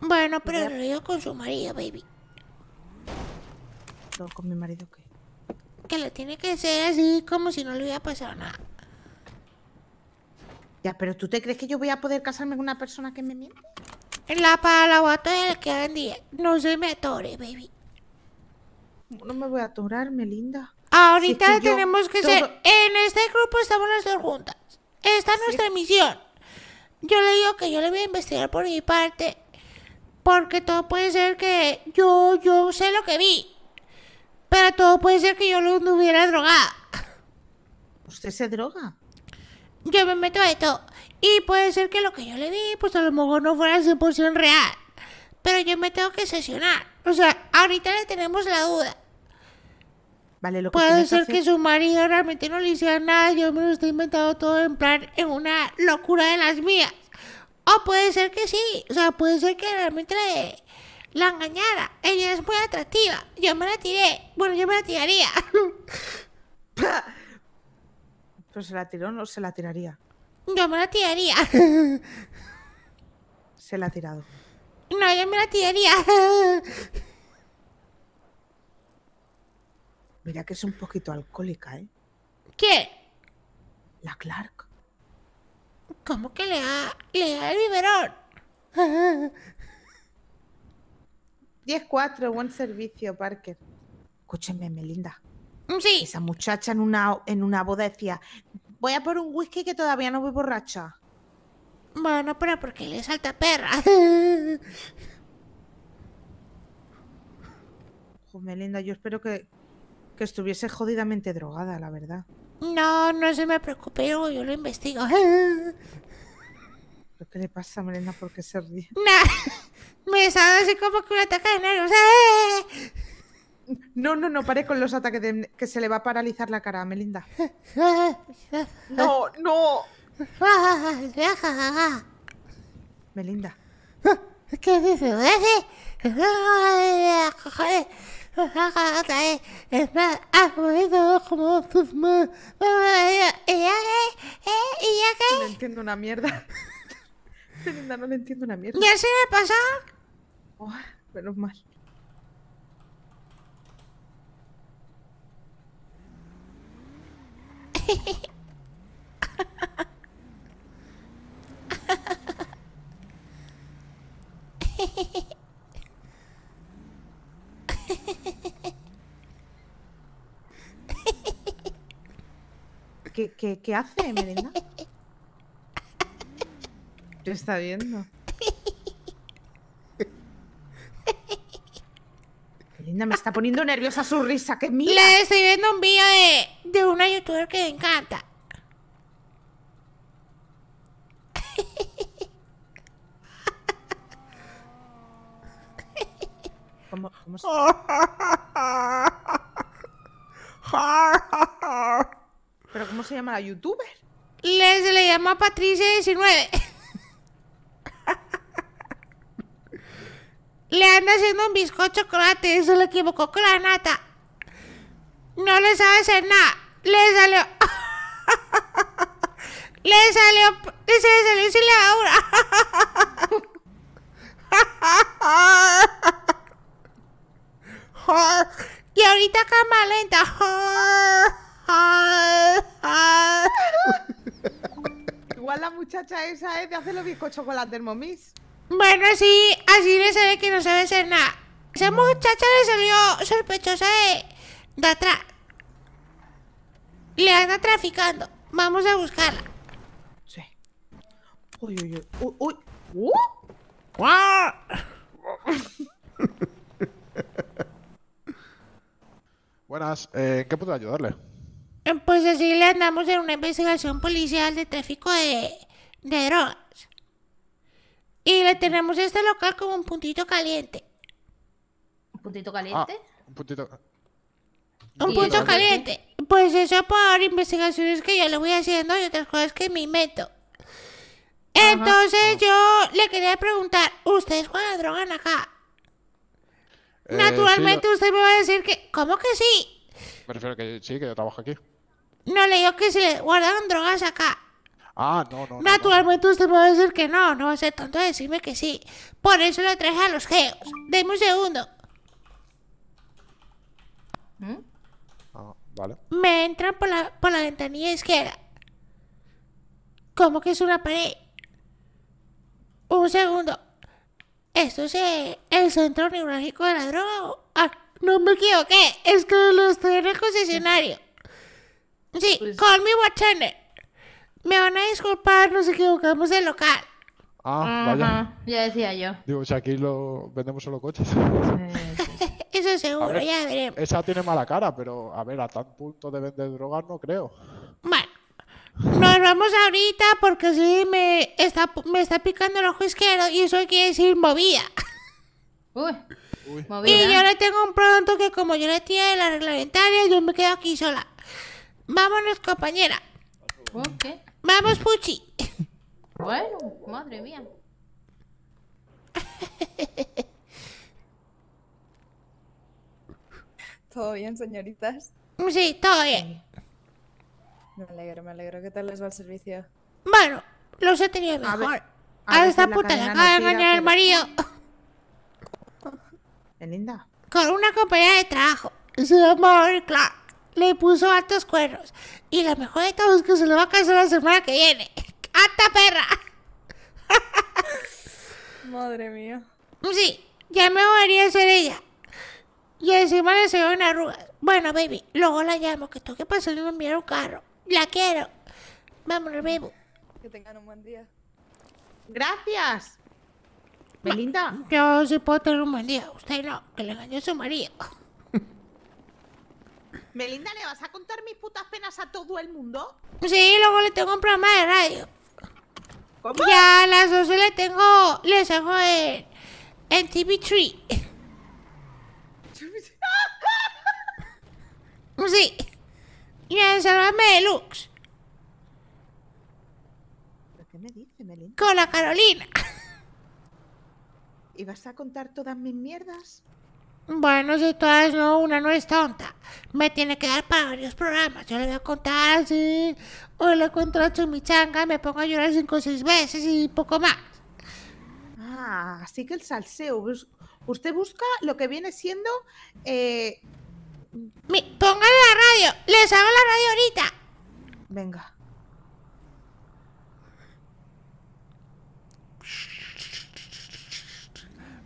Bueno, pero lo digo con su marido, baby. todo con mi marido qué? Que le tiene que ser así como si no le hubiera pasado nada. Ya, pero ¿tú te crees que yo voy a poder casarme con una persona que me miente? La palabra es el que día. No se me atore, baby. No me voy a atorar, Melinda. Ahorita tenemos que ser. En este grupo estamos las dos juntas. Esta es nuestra misión. Yo le digo que yo le voy a investigar por mi parte porque todo puede ser que yo, yo sé lo que vi. Pero todo puede ser que yo lo hubiera drogado. ¿Usted se droga? Yo me meto a esto. Y puede ser que lo que yo le di, pues a lo mejor no fuera 100% real. Pero yo me tengo que sesionar. O sea, ahorita le tenemos la duda. Vale, lo que Puede ser que, que, su marido realmente no le hiciera nada. Yo me lo estoy inventando todo en plan, en una locura de las mías. O oh, puede ser que sí, o sea, puede ser que realmente trae la engañara. Ella es muy atractiva. Yo me la tiré. Bueno, yo me la tiraría. Pero se la tiró o no se la tiraría. Yo me la tiraría. Se la ha tirado. No, yo me la tiraría. Mira que es un poquito alcohólica, ¿eh? ¿Qué? La Clark. ¿Cómo que le ha...? le el biberón? 10-4, buen servicio, Parker. Escúcheme, Melinda. Mm, sí. Esa muchacha en una, en una boda decía, voy a por un whisky que todavía no voy borracha. Bueno, pero porque le salta perra. Melinda, yo espero que, que estuviese jodidamente drogada, la verdad. No, no se me preocupe, yo, lo investigo. qué le pasa, Melinda? ¿Por qué se ríe? Nah, me sabe así como que un ataque de nervios. No, no, no, pare con los ataques de... que se le va a paralizar la cara a Melinda. No, no. Melinda. ¿Qué dices? No entiendo una mierda. no entiendo una mierda. ¿Ya se pasa? menos mal. ¿Qué, qué, qué hace, Melinda? ¿Qué está viendo? Melinda me está poniendo nerviosa su risa, que mira. Le estoy viendo un vídeo de, de una youtuber que me encanta. ¿Pero cómo se llama la youtuber? Le, se le llama Patricia 19. le anda haciendo un bizcocho chocolate eso se le equivocó con la nata. No le sabe hacer nada. Le salió. le salió. Le salió sin y ahorita cama lenta. Igual la muchacha esa es eh, de hacer los bizcochos con la Thermomix. Bueno, sí, así le se ve que no sabe ser nada. Esa muchacha le salió sospechosa de, de atrás. Le anda traficando. Vamos a buscarla. Sí. Uy, uy, uy. Uy, uy. ¡Uh! Buenas, eh, qué puedo ayudarle? Eh, pues así le andamos en una investigación policial de tráfico de, drogas. Y le tenemos este local como un puntito caliente. ¿Un puntito caliente? Ah, un puntito. Un punto caliente. Pues eso por investigaciones que ya le voy haciendo y otras cosas que me meto. Entonces yo le quería preguntar, ¿ustedes cuando drogan acá? Eh, Naturalmente usted me va a decir que... ¿Cómo que sí? Prefiero que sí, que yo trabajo aquí. No le digo que se le guardaron drogas acá. Ah, no, no. Naturalmente no, usted me va a decir que no, no va a ser tonto decirme que sí. Por eso le traje a los geos. Deme un segundo. ¿Mm? Ah, vale. Me entran por la, por la ventanilla izquierda. ¿Cómo que es una pared? Un segundo. Esto es eh, el Centro Neurálgico de la Droga. Ah, no me equivoqué, es que lo estoy en el concesionario. Sí, con pues call me Me van a disculpar, nos equivocamos del local. Ah, vaya. Ya decía yo. Digo, si aquí lo vendemos solo coches. Eso seguro, ya veremos. Esa tiene mala cara, pero a ver, a tal punto de vender drogas no creo. Nos vamos ahorita porque sí me está, me está picando el ojo izquierdo y eso quiere decir movida. Uy. Y yo le tengo un pronto que como yo le tiene la reglamentaria, yo me quedo aquí sola. Vámonos, compañera. Vamos, Puchi. Bueno, madre mía. ¿Todo bien, señoritas? Sí, todo bien. Me alegro, me alegro. ¿Qué tal les va el servicio? Bueno, los he tenido mejor. A, a, ah, esta puta le acaba de engañar el marido. linda? Con una compañía de trabajo. ¡Su amor, Clark. Le puso altos cuernos. Y la mejor de todo es que se le va a casar la semana que viene. ¡Hasta perra! Madre mía. Sí, ya me voy a ser ella. Y encima le se una arruga. Bueno, baby, luego la llamo, que tengo que y a enviar un carro. La quiero. Vámonos, bebo. Que tengan un buen día. Gracias. Melinda Yo sí puedo tener un buen día. Usted no, que le engañó su marido. Melinda, ¿le vas a contar mis putas penas a todo el mundo? Sí, luego le tengo un programa de radio. ¿Cómo? Ya a las 12 le tengo. Les hago en. En TV3. sí y el salvarme deluxe. ¿Pero qué me dice, Melin? Con la Carolina. ¿Y vas a contar todas mis mierdas? Bueno, si todas no, una no es tonta. Me tiene que dar para varios programas. Yo le voy a contar así. Hoy le cuento a chumichanga me pongo a llorar cinco o seis veces y poco más. Ah, así que el salseo. Usted busca lo que viene siendo eh, me póngale la radio. Les hago la radio ahorita. Venga.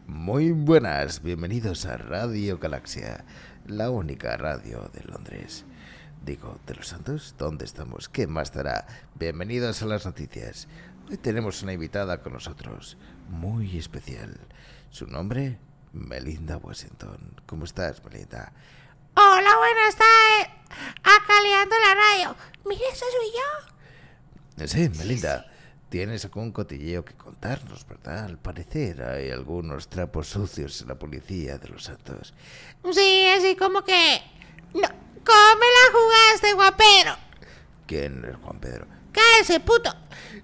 Muy buenas, bienvenidos a Radio Galaxia, la única radio de Londres. Digo, ¿de los Santos? ¿Dónde estamos? ¿Qué más dará? Bienvenidos a las noticias. Hoy tenemos una invitada con nosotros, muy especial. Su nombre, Melinda Washington. ¿Cómo estás, Melinda? Hola, buenas tardes. Eh, acaleando la radio. ¿Mire eso soy yo. Sí, Melinda. Tienes algún cotilleo que contarnos, ¿verdad? Al parecer hay algunos trapos sucios en la policía de los Santos. Sí, así como que... No, ¿Cómo la jugaste, guapero? ¿Quién es Juan Pedro? ¡Cállese, puto!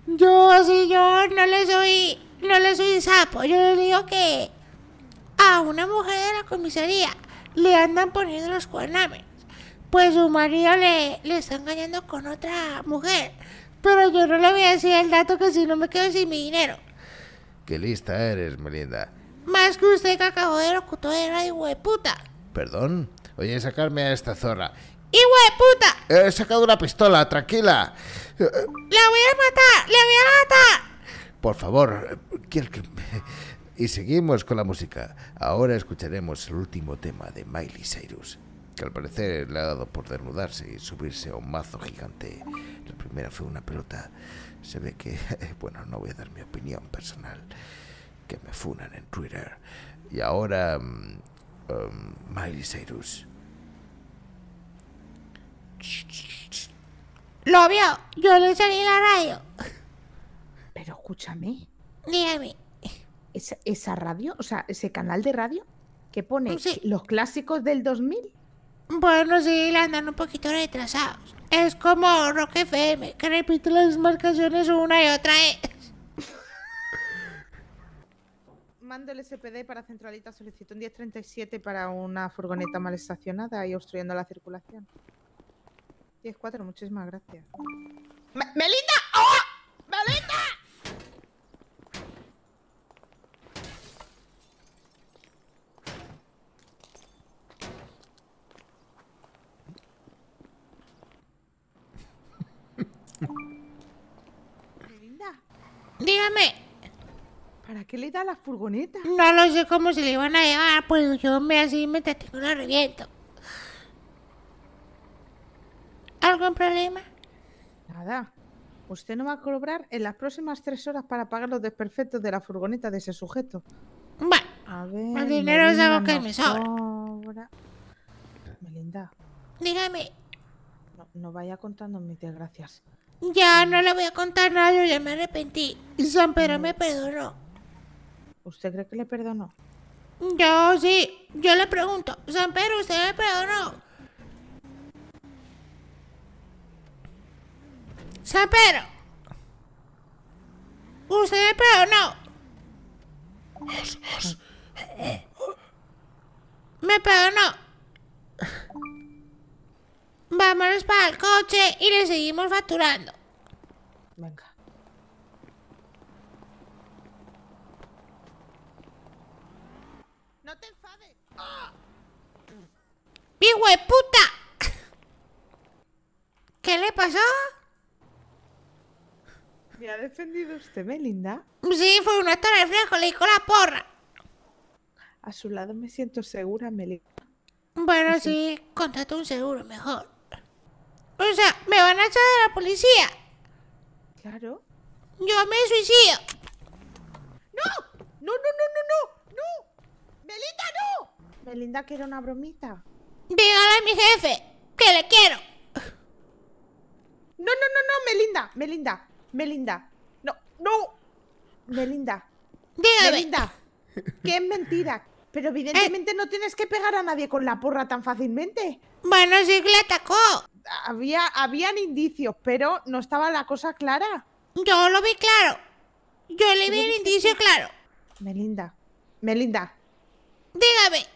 Yo, sí yo no le soy... No le soy sapo. Yo le digo que... A una mujer de la comisaría le andan poniendo los cuernames. Pues su marido le, le está engañando con otra mujer. Pero yo no le voy a decir el dato que si no me quedo sin mi dinero. Qué lista eres, Melinda. Más que usted que acabó de locutor de puta. ¿Perdón? Oye, sacarme a esta zorra. Y hueputa. Eh, he sacado una pistola, tranquila. ¡La voy a matar! ¡La voy a matar! Por favor, quiero que... Y seguimos con la música. Ahora escucharemos el último tema de Miley Cyrus, que al parecer le ha dado por desnudarse y subirse a un mazo gigante. La primera fue una pelota. Se ve que, bueno, no voy a dar mi opinión personal, que me funan en Twitter. Y ahora, mm, mm, Miley Cyrus. Lo vio, yo le salí la radio. Pero escúchame. Dígame esa, radio, o sea, ese canal de radio que pone los clásicos del 2000. Bueno, sí, la andan un poquito retrasados. Es como Rock FM, que repite las marcaciones una y otra vez. Mando el SPD para Centralita solicito un 1037 para una furgoneta mal estacionada y obstruyendo la circulación. 10-4, muchísimas gracias. ¡Melita! dígame. ¿Para qué le da la furgoneta? No lo sé cómo se le van a llevar, pues yo me así me testigo tengo lo reviento. ¿Algún problema? Nada. Usted no va a cobrar en las próximas tres horas para pagar los desperfectos de la furgoneta de ese sujeto. Bueno, a ver, el dinero es algo que me sobra. Melinda. Dígame. No, vaya contando mis desgracias. Ya no le voy a contar nada, yo ya me arrepentí. Y San Pedro me perdonó. ¿Usted cree que le perdonó? Yo sí. Yo le pregunto, San Pedro, ¿usted me perdonó? San Pedro. ¿Usted me perdonó? ¿Me perdonó? Vámonos para el coche y le seguimos facturando. Venga. No te enfades. ¡Ah! puta! ¿Qué le pasó? ¿Me ha defendido usted, Melinda? Sí, fue un actor de fresco, le dijo la porra. A su lado me siento segura, Melinda. Bueno, sí, sí un seguro mejor. O sea, me van a echar a la policía. Claro. Yo me suicido. ¡No! ¡No, no, no, no, no! ¡No! ¡Melinda, no! Melinda que una bromita. Dígale a mi jefe que le quiero. No, no, no, no, Melinda, Melinda, Melinda. No, no. Melinda. Dígame. Melinda, que mentira. Pero evidentemente eh. no tienes que pegar a nadie con la porra tan fácilmente. Bueno, sí que le atacó había, habían indicios, pero no estaba la cosa clara. Yo lo vi claro. Yo le vi el indicio claro. Melinda, Melinda. Dígame.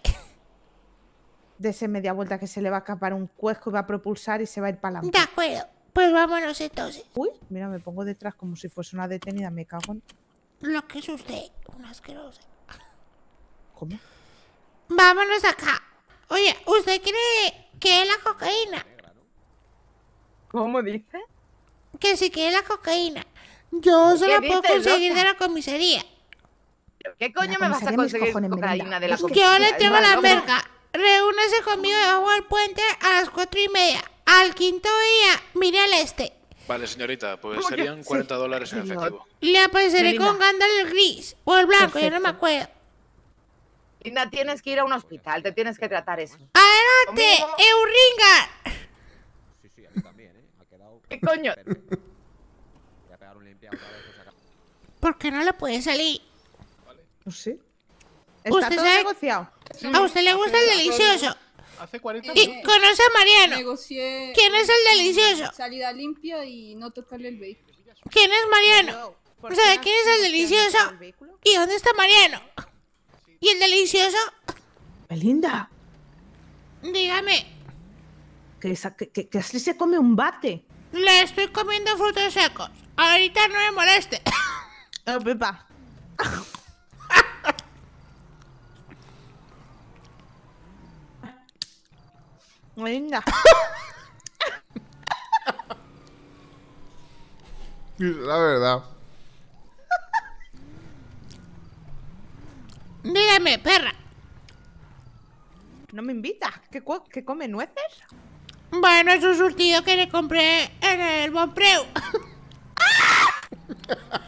Dese media vuelta que se le va a escapar un cuesco y va a propulsar y se va a ir para la. De acuerdo. Pues vámonos entonces. Uy, mira, me pongo detrás como si fuese una detenida, me cago en. Lo que es usted, una asqueroso. ¿Cómo? Vámonos acá. Oye, ¿usted cree que es la cocaína? ¿Cómo dice? Que si quiere la cocaína. Yo se la puedo conseguir de la comisaría. ¿Qué coño me vas a conseguir cocaína de la comisaría? Yo le tengo la merca. Reúnese conmigo debajo del puente a las cuatro y media. Al quinto día, mire al este. Vale, señorita, pues serían cuarenta 40 dólares en efectivo. Le apareceré con Gandalf el gris o el blanco, ya yo no me acuerdo. Linda, tienes que ir a un hospital, te tienes que tratar eso. ¡Adelante! ¡Euringa! ¿Qué coño? Voy a pegar un por ¿Por qué no le puede salir? No pues sé. Está ¿Usted todo sabe? negociado. a usted le gusta el delicioso. Hace 40 años. Y conoce a Mariano. Negocié ¿Quién es el delicioso? salida limpia y no tocarle el vehículo. ¿Quién es Mariano? O sea, ¿quién es el delicioso? ¿Y dónde está Mariano? ¿Y el delicioso? Belinda, Dígame. que, que así se come un bate. Le estoy comiendo frutos secos. Ahorita no me moleste. Oh, pepa. Linda. La verdad. Dígame, perra. ¿No me invita. ¿Qué come nueces? Bueno, es un surtido que le compré en el Bonpreu.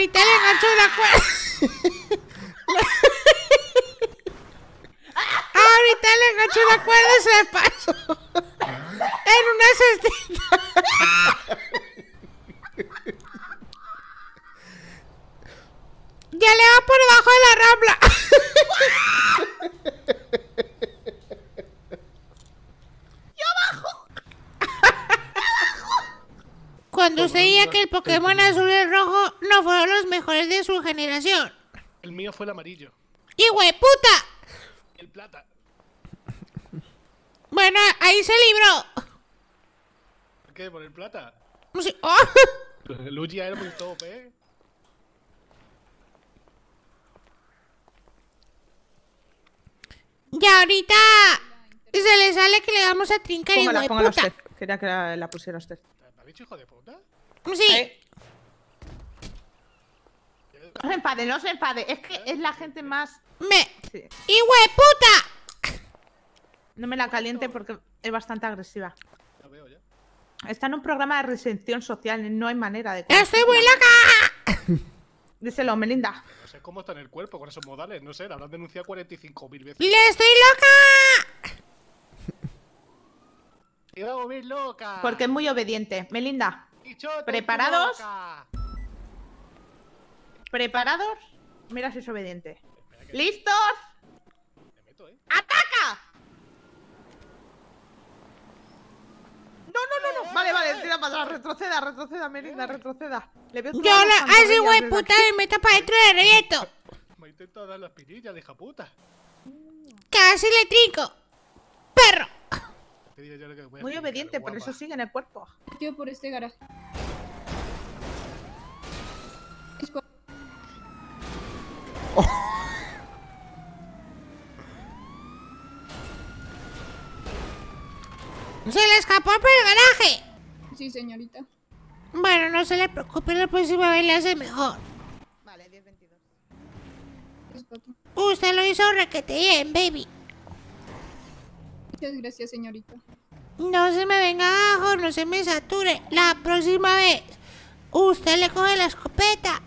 ahorita le enganchó una cuerda. ahorita le enganchó una cuerda y se pasó. en una cestita. ya le va por debajo de la rambla. Pokémon azul y rojo no fueron los mejores de su generación. El mío fue el amarillo. ¡Y puta! El plata. Bueno, ahí se libró. ¿Por qué? ¿Por el plata? Sí. Oh. Luigi era muy pues, top, ¿eh? Ya ahorita se le sale que le vamos a trincar y póngala a usted. Quería que la, la pusiera usted. ¿Me ha dicho hijo de puta? Mm, sí. No se enfade, no se enfade. Es que es la gente más. ¡Me! y puta No me la caliente porque es bastante agresiva. Está en un programa de resención social, no hay manera de. ¡Estoy muy loca! Díselo, Melinda. No sé cómo está en el cuerpo con esos modales, no sé, la habrán denunciado 45.000 veces. ¡Le estoy loca! ¡Te a loca! Porque es muy obediente. Melinda. ¿Preparados? ¿Preparados? Mira si es obediente. ¿Listos? Eh. ¡Ataca! No, no, no, no. Eh, vale, vale, eh. tira para atrás. Retroceda, retroceda, retroceda. Le veo Yo la hace güey puta me tapa para dentro del reyeto. Me intento dar la espinilla, hija puta. Casi le trinco. Muy obediente, por eso sigue en el cuerpo. por este garaje. ¡Se le escapó por el garaje! Sí, señorita. Bueno, no se le preocupe, la próxima vez le hace mejor. Vale, 10-22. Usted lo hizo requete bien, baby gracias, señorita. No se me venga abajo, no se me sature. La próxima vez, usted le coge la escopeta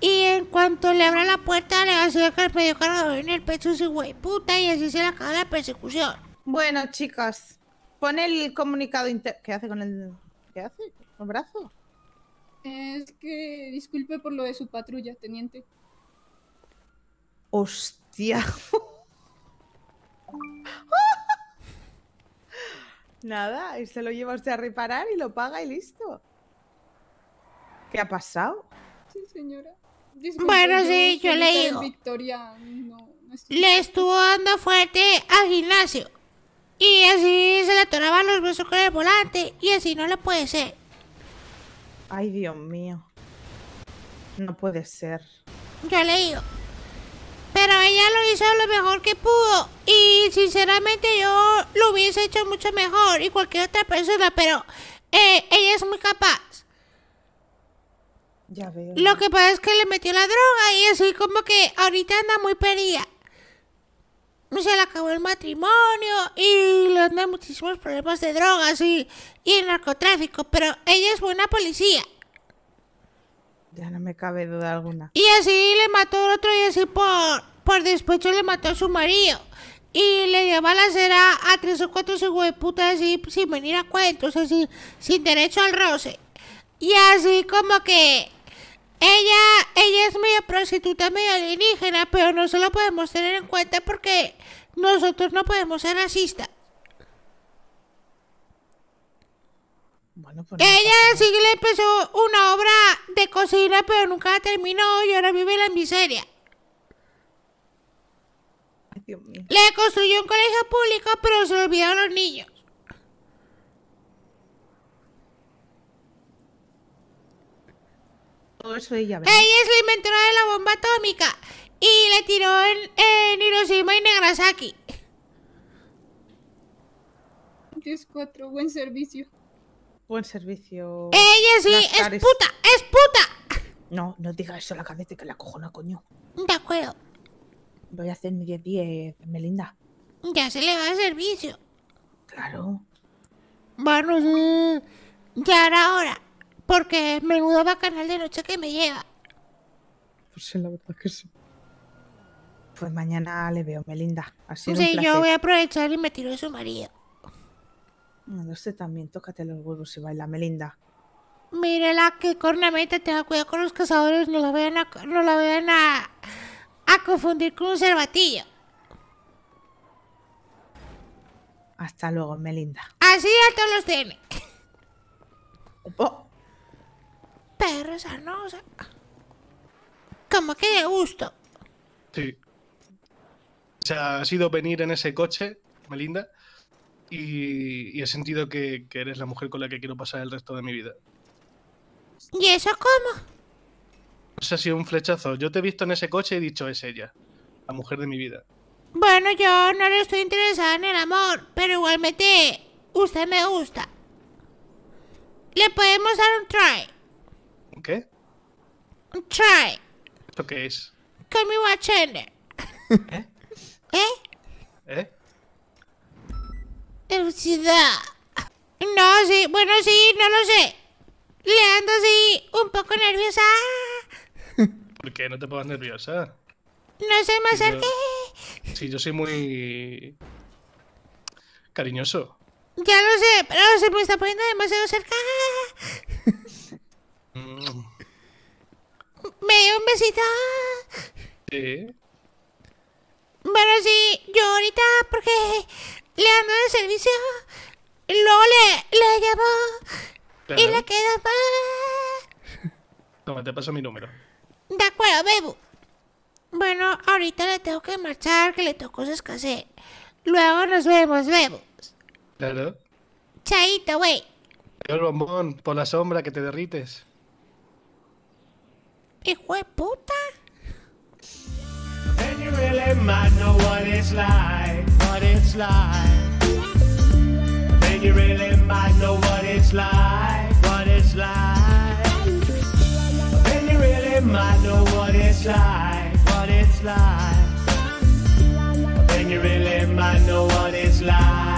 y en cuanto le abra la puerta, le va a sacar el pedido cargador en el pecho ese güey puta y así se le acaba la persecución. Bueno, chicas, pone el comunicado inter... ¿Qué hace con el...? ¿Qué hace? ¿Con brazo? Es que disculpe por lo de su patrulla, teniente. Hostia. Nada, y se lo lleva usted a reparar y lo paga y listo. ¿Qué ha pasado? Sí, señora. bueno, sí, yo le digo. Le estuvo dando fuerte al gimnasio. Y así se le atoraban los huesos con el volante. Y así no le puede ser. Ay, Dios mío. No puede ser. Yo le pero ella lo hizo lo mejor que pudo. Y sinceramente yo lo hubiese hecho mucho mejor y cualquier otra persona, pero eh, ella es muy capaz. Lo que pasa es que le metió la droga y así como que ahorita anda muy perdida. Se le acabó el matrimonio y le andan muchísimos problemas de drogas y, y el narcotráfico, pero ella es buena policía. Ya no me cabe duda alguna. Y así le mató al otro y así por, por despecho le mató a su marido. Y le lleva la cera a tres o cuatro putas así sin venir a cuentos, así, sin derecho al roce. Y así como que ella, ella es media prostituta, medio alienígena, pero no se lo podemos tener en cuenta porque nosotros no podemos ser racistas. Ella sí sí le empezó una obra de cocina, pero nunca la terminó y ahora vive en la miseria. Le construyó un colegio público, pero se olvidaron los niños. ella, es la inventora de la bomba atómica y le tiró en, Hiroshima y Nagasaki. cuatro, buen servicio. Buen servicio. ¡Ella sí! ¡Es puta! ¡Es puta! No, no diga eso a la cadete que la cojona, coño. De acuerdo. Voy a hacer mi 10-10, Melinda. Ya se le va el servicio. Claro. bueno, ya era hora. Porque menudo bacanal de noche que me llega. Pues sí, la verdad que sí. Pues mañana le veo, Melinda. así sí, yo voy a aprovechar y me tiro de su marido no sé también, tócate los huevos y baila, Melinda. Mírela, que cornamente tenga cuidado con los cazadores, no la vayan a, no la vean a, confundir con un cervatillo. Hasta luego, Melinda. Así ya todos los tiene. Oh. Perro sanosa. Como que de gusto. Sí. O sea, ha sido venir en ese coche, Melinda, y, he sentido que, eres la mujer con la que quiero pasar el resto de mi vida. ¿Y eso cómo? Eso ha sido un flechazo. Yo te he visto en ese coche y he dicho, es ella, la mujer de mi vida. Bueno, yo no le estoy interesada en el amor, pero igualmente usted me gusta. Le podemos dar un try. ¿Qué? Un try. ¿Esto qué es? Con mi ¿Eh? ¿Eh? ¿Eh? No, sí, bueno, sí, no lo sé. Le ando así un poco nerviosa. ¿Por qué no te pones nerviosa? No sé, más si Sí, yo soy muy. cariñoso. Ya lo sé, pero se me está poniendo demasiado cerca. Mm. ¿Me un besito? Sí. Bueno, sí, yo ahorita, porque le amó el servicio, luego le, le llamó y le quedó para Toma, te paso mi número. De acuerdo, bebo Bueno, ahorita le tengo que marchar, que le tengo cosas que Luego nos vemos, Bebu. Claro. Chaito, güey. El bombón, por la sombra que te derrites. Hijo de puta. like. Then you really might know what it's like, what it's like. Then you really might know what it's like, what it's like. Then you really might know what it's like.